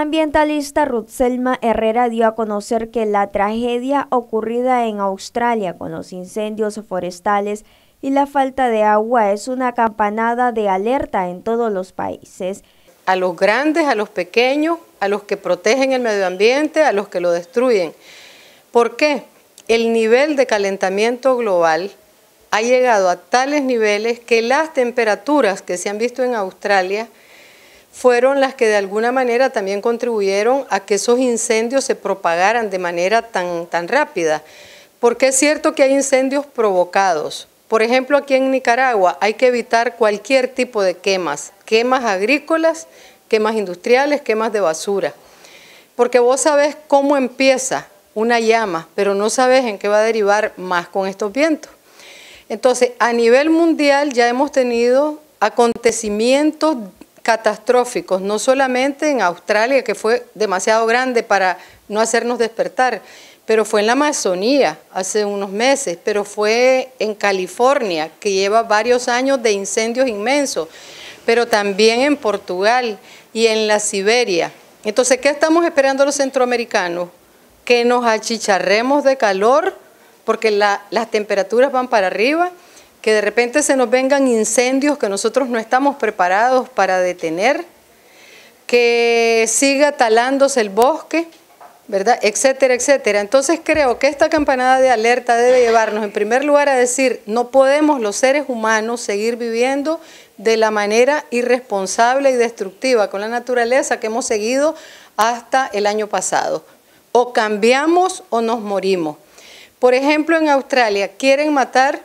ambientalista Ruth Selma Herrera dio a conocer que la tragedia ocurrida en Australia con los incendios forestales y la falta de agua es una campanada de alerta en todos los países. A los grandes, a los pequeños, a los que protegen el medio ambiente, a los que lo destruyen. ¿Por qué? El nivel de calentamiento global ha llegado a tales niveles que las temperaturas que se han visto en Australia fueron las que de alguna manera también contribuyeron a que esos incendios se propagaran de manera tan, tan rápida. Porque es cierto que hay incendios provocados. Por ejemplo, aquí en Nicaragua hay que evitar cualquier tipo de quemas, quemas agrícolas, quemas industriales, quemas de basura. Porque vos sabés cómo empieza una llama, pero no sabes en qué va a derivar más con estos vientos. Entonces, a nivel mundial ya hemos tenido acontecimientos catastróficos, no solamente en Australia, que fue demasiado grande para no hacernos despertar, pero fue en la Amazonía hace unos meses, pero fue en California, que lleva varios años de incendios inmensos, pero también en Portugal y en la Siberia. Entonces, ¿qué estamos esperando los centroamericanos? Que nos achicharremos de calor porque las temperaturas van para arriba que de repente se nos vengan incendios que nosotros no estamos preparados para detener, que siga talándose el bosque, ¿verdad? Etcétera, etcétera. Entonces creo que esta campanada de alerta debe llevarnos en primer lugar a decir, no podemos los seres humanos seguir viviendo de la manera irresponsable y destructiva con la naturaleza que hemos seguido hasta el año pasado. O cambiamos o nos morimos. Por ejemplo, en Australia quieren matar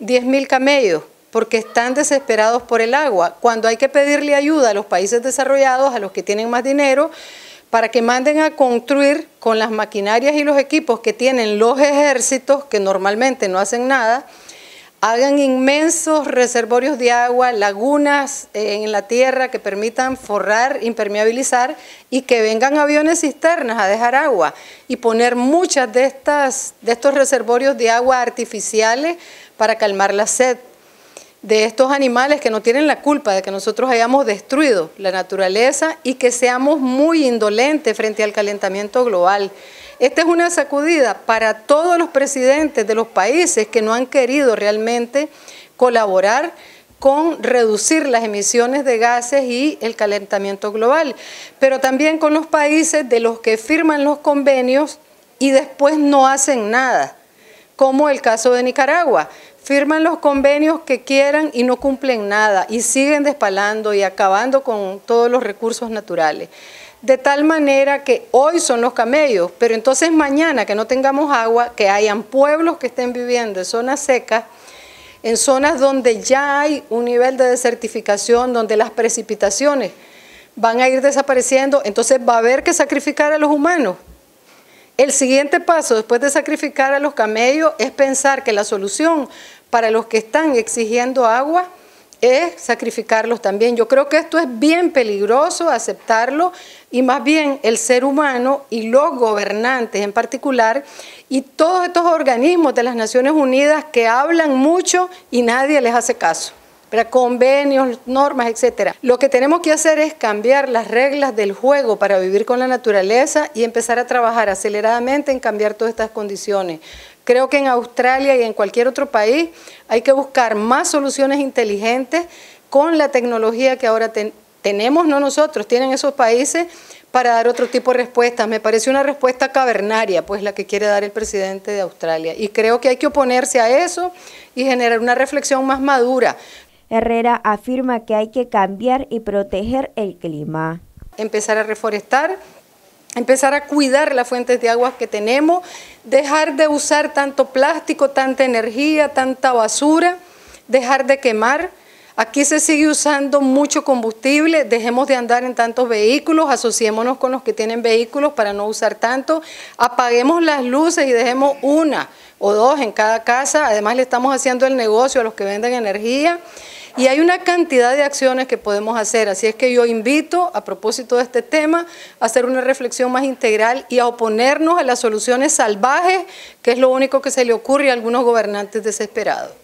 10.000 camellos porque están desesperados por el agua. Cuando hay que pedirle ayuda a los países desarrollados, a los que tienen más dinero, para que manden a construir con las maquinarias y los equipos que tienen los ejércitos, que normalmente no hacen nada, hagan inmensos reservorios de agua, lagunas eh, en la tierra que permitan forrar, impermeabilizar y que vengan aviones cisternas a dejar agua y poner muchas de estas de estos reservorios de agua artificiales para calmar la sed de estos animales que no tienen la culpa de que nosotros hayamos destruido la naturaleza y que seamos muy indolentes frente al calentamiento global. Esta es una sacudida para todos los presidentes de los países que no han querido realmente colaborar con reducir las emisiones de gases y el calentamiento global, pero también con los países de los que firman los convenios y después no hacen nada, como el caso de Nicaragua. Firman los convenios que quieran y no cumplen nada y siguen despalando y acabando con todos los recursos naturales de tal manera que hoy son los camellos, pero entonces mañana que no tengamos agua, que hayan pueblos que estén viviendo en zonas secas, en zonas donde ya hay un nivel de desertificación, donde las precipitaciones van a ir desapareciendo, entonces va a haber que sacrificar a los humanos. El siguiente paso, después de sacrificar a los camellos, es pensar que la solución para los que están exigiendo agua es sacrificarlos también. Yo creo que esto es bien peligroso aceptarlo y más bien el ser humano y los gobernantes en particular y todos estos organismos de las Naciones Unidas que hablan mucho y nadie les hace caso. convenios, normas, etcétera. Lo que tenemos que hacer es cambiar las reglas del juego para vivir con la naturaleza y empezar a trabajar aceleradamente en cambiar todas estas condiciones Creo que en Australia y en cualquier otro país hay que buscar más soluciones inteligentes con la tecnología que ahora tenemos, no nosotros, tienen esos países para dar otro tipo de respuestas. Me parece una respuesta cavernaria, pues la que quiere dar el presidente de Australia. Y creo que hay que oponerse a eso y generar una reflexión más madura. Herrera afirma que hay que cambiar y proteger el clima. Empezar a reforestar, empezar a cuidar las fuentes de agua que tenemos, dejar de usar tanto plástico, tanta energía, tanta basura, dejar de quemar. Aquí se sigue usando mucho combustible, dejemos de andar en tantos vehículos, asociémonos con los que tienen vehículos para no usar tanto, apaguemos las luces y dejemos una o dos en cada casa, además le estamos haciendo el negocio a los que venden energía. Y hay una cantidad de acciones que podemos hacer, así es que yo invito, a propósito de este tema, a hacer una reflexión más integral y a oponernos a las soluciones salvajes, que es lo único que se le ocurre a algunos gobernantes desesperados.